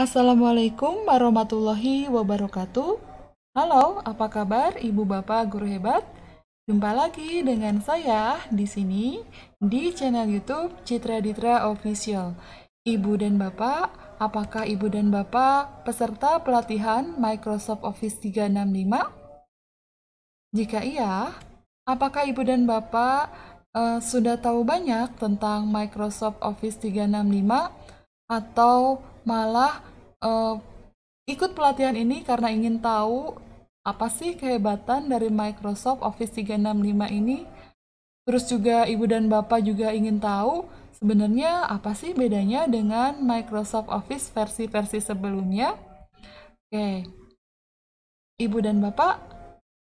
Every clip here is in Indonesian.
Assalamualaikum warahmatullahi wabarakatuh. Halo, apa kabar Ibu Bapak guru hebat? Jumpa lagi dengan saya di sini di channel YouTube Citra Ditra Official. Ibu dan Bapak, apakah Ibu dan Bapak peserta pelatihan Microsoft Office 365? Jika iya, apakah Ibu dan Bapak uh, sudah tahu banyak tentang Microsoft Office 365 atau malah uh, ikut pelatihan ini karena ingin tahu apa sih kehebatan dari Microsoft Office 365 ini. Terus juga ibu dan bapak juga ingin tahu sebenarnya apa sih bedanya dengan Microsoft Office versi-versi sebelumnya. Oke, ibu dan bapak,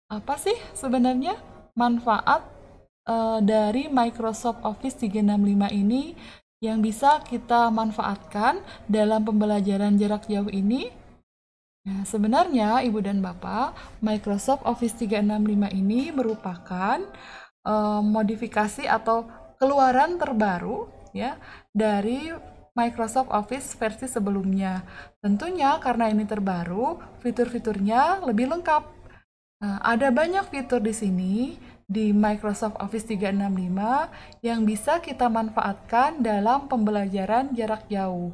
apa sih sebenarnya manfaat uh, dari Microsoft Office 365 ini yang bisa kita manfaatkan dalam pembelajaran jarak jauh ini? Nah, sebenarnya Ibu dan Bapak, Microsoft Office 365 ini merupakan uh, modifikasi atau keluaran terbaru ya dari Microsoft Office versi sebelumnya. Tentunya karena ini terbaru, fitur-fiturnya lebih lengkap. Nah, ada banyak fitur di sini di Microsoft Office 365 yang bisa kita manfaatkan dalam pembelajaran jarak jauh.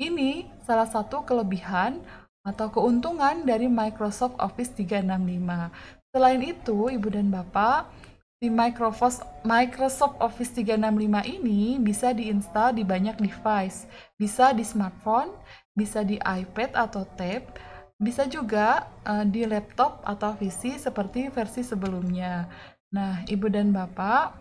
Ini salah satu kelebihan atau keuntungan dari Microsoft Office 365. Selain itu, Ibu dan Bapak, di Microsoft, Microsoft Office 365 ini bisa diinstal di banyak device. Bisa di smartphone, bisa di iPad atau tab, bisa juga eh, di laptop atau PC seperti versi sebelumnya. Nah, Ibu dan Bapak,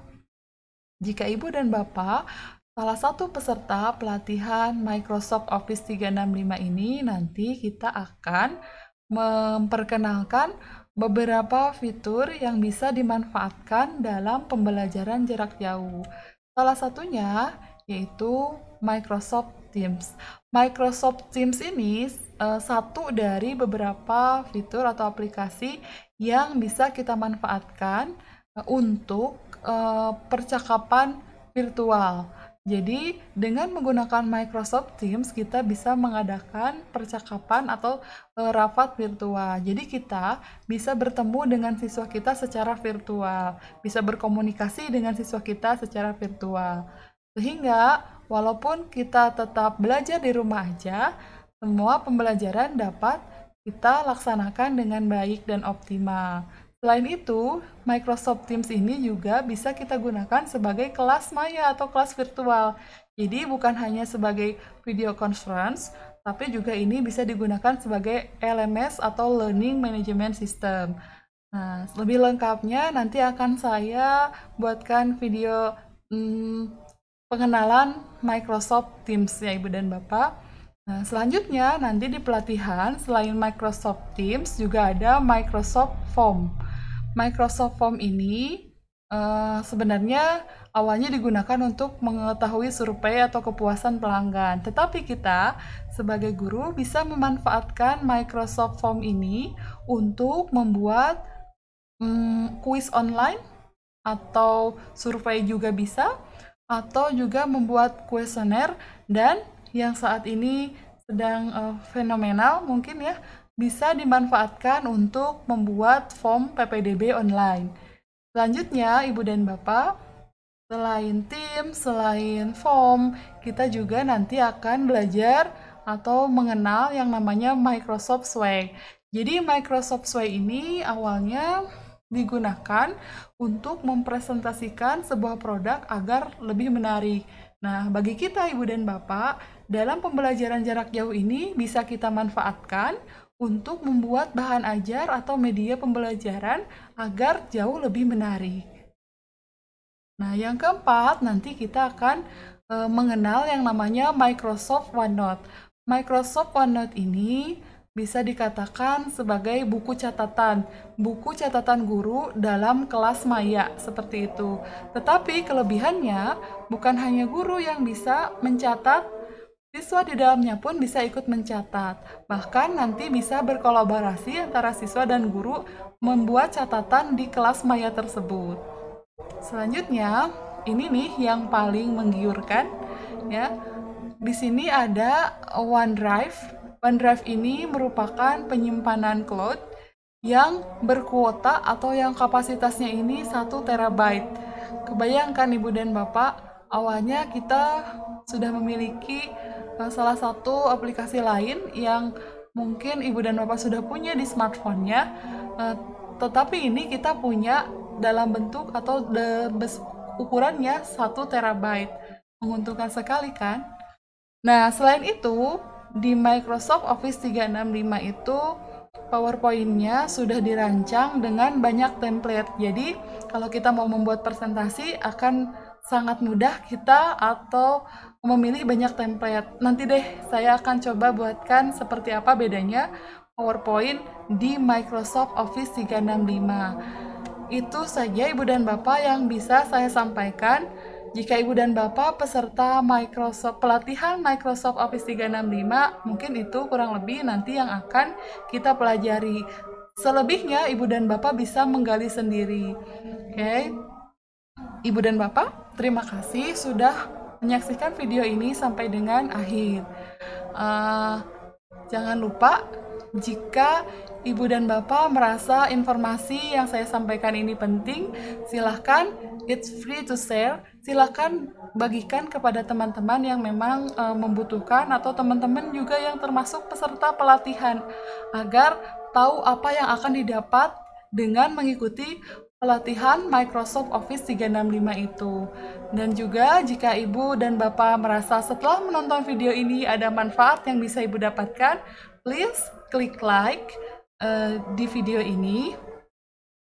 jika Ibu dan Bapak salah satu peserta pelatihan Microsoft Office 365 ini nanti kita akan memperkenalkan beberapa fitur yang bisa dimanfaatkan dalam pembelajaran jarak jauh. Salah satunya yaitu Microsoft Teams. Microsoft Teams ini uh, satu dari beberapa fitur atau aplikasi yang bisa kita manfaatkan untuk uh, percakapan virtual. Jadi, dengan menggunakan Microsoft Teams, kita bisa mengadakan percakapan atau uh, rapat virtual. Jadi, kita bisa bertemu dengan siswa kita secara virtual, bisa berkomunikasi dengan siswa kita secara virtual. Sehingga, walaupun kita tetap belajar di rumah aja, semua pembelajaran dapat kita laksanakan dengan baik dan optimal. Selain itu, Microsoft Teams ini juga bisa kita gunakan sebagai kelas maya atau kelas virtual. Jadi bukan hanya sebagai video conference, tapi juga ini bisa digunakan sebagai LMS atau Learning Management System. Nah, lebih lengkapnya nanti akan saya buatkan video hmm, pengenalan Microsoft Teams ya Ibu dan Bapak. Nah, selanjutnya nanti di pelatihan selain Microsoft Teams juga ada Microsoft Form. Microsoft Form ini uh, sebenarnya awalnya digunakan untuk mengetahui survei atau kepuasan pelanggan. Tetapi kita sebagai guru bisa memanfaatkan Microsoft Form ini untuk membuat um, kuis online atau survei juga bisa atau juga membuat kuesioner dan yang saat ini sedang uh, fenomenal mungkin ya bisa dimanfaatkan untuk membuat form PPDB online. Selanjutnya, Ibu dan Bapak, selain tim, selain form, kita juga nanti akan belajar atau mengenal yang namanya Microsoft Swag. Jadi Microsoft Swag ini awalnya digunakan untuk mempresentasikan sebuah produk agar lebih menarik. Nah, bagi kita ibu dan bapak, dalam pembelajaran jarak jauh ini bisa kita manfaatkan untuk membuat bahan ajar atau media pembelajaran agar jauh lebih menarik. Nah, yang keempat, nanti kita akan e, mengenal yang namanya Microsoft OneNote. Microsoft OneNote ini bisa dikatakan sebagai buku catatan, buku catatan guru dalam kelas maya seperti itu. Tetapi kelebihannya bukan hanya guru yang bisa mencatat Siswa di dalamnya pun bisa ikut mencatat, bahkan nanti bisa berkolaborasi antara siswa dan guru membuat catatan di kelas maya tersebut. Selanjutnya, ini nih yang paling menggiurkan ya. Di sini ada OneDrive. OneDrive ini merupakan penyimpanan cloud yang berkuota atau yang kapasitasnya ini 1 terabyte. Kebayangkan Ibu dan Bapak, awalnya kita sudah memiliki Nah, salah satu aplikasi lain yang mungkin ibu dan bapak sudah punya di smartphone-nya, eh, tetapi ini kita punya dalam bentuk atau ukurannya 1 terabyte. Menguntungkan sekali kan? Nah, selain itu, di Microsoft Office 365 itu PowerPoint-nya sudah dirancang dengan banyak template. Jadi, kalau kita mau membuat presentasi akan sangat mudah kita atau memilih banyak template. Nanti deh saya akan coba buatkan seperti apa bedanya PowerPoint di Microsoft Office 365. Itu saja Ibu dan Bapak yang bisa saya sampaikan. Jika Ibu dan Bapak peserta Microsoft pelatihan Microsoft Office 365, mungkin itu kurang lebih nanti yang akan kita pelajari. Selebihnya Ibu dan Bapak bisa menggali sendiri. Oke. Okay. Ibu dan Bapak Terima kasih sudah menyaksikan video ini sampai dengan akhir. Uh, jangan lupa jika Ibu dan Bapak merasa informasi yang saya sampaikan ini penting, silahkan it's free to share. Silahkan bagikan kepada teman-teman yang memang uh, membutuhkan atau teman-teman juga yang termasuk peserta pelatihan agar tahu apa yang akan didapat dengan mengikuti pelatihan Microsoft Office 365 itu. Dan juga jika Ibu dan Bapak merasa setelah menonton video ini ada manfaat yang bisa Ibu dapatkan, please klik like uh, di video ini.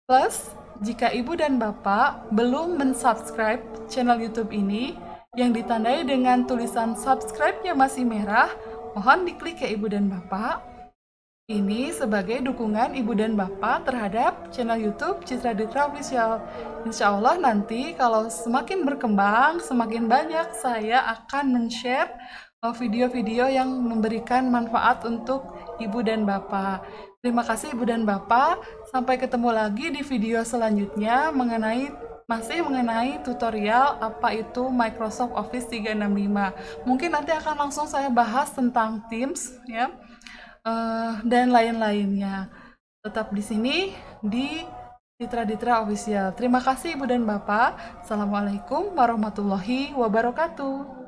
Plus, jika Ibu dan Bapak belum mensubscribe channel YouTube ini yang ditandai dengan tulisan subscribe-nya masih merah, mohon diklik ya Ibu dan Bapak ini sebagai dukungan ibu dan bapak terhadap channel YouTube Citra Ditra Official. Insya Allah nanti kalau semakin berkembang, semakin banyak saya akan men-share uh, video-video yang memberikan manfaat untuk ibu dan bapak. Terima kasih ibu dan bapak. Sampai ketemu lagi di video selanjutnya mengenai masih mengenai tutorial apa itu Microsoft Office 365. Mungkin nanti akan langsung saya bahas tentang Teams ya uh, dan lain-lainnya. Tetap di sini di Citra Ditra Official. Terima kasih Ibu dan Bapak. Assalamualaikum warahmatullahi wabarakatuh.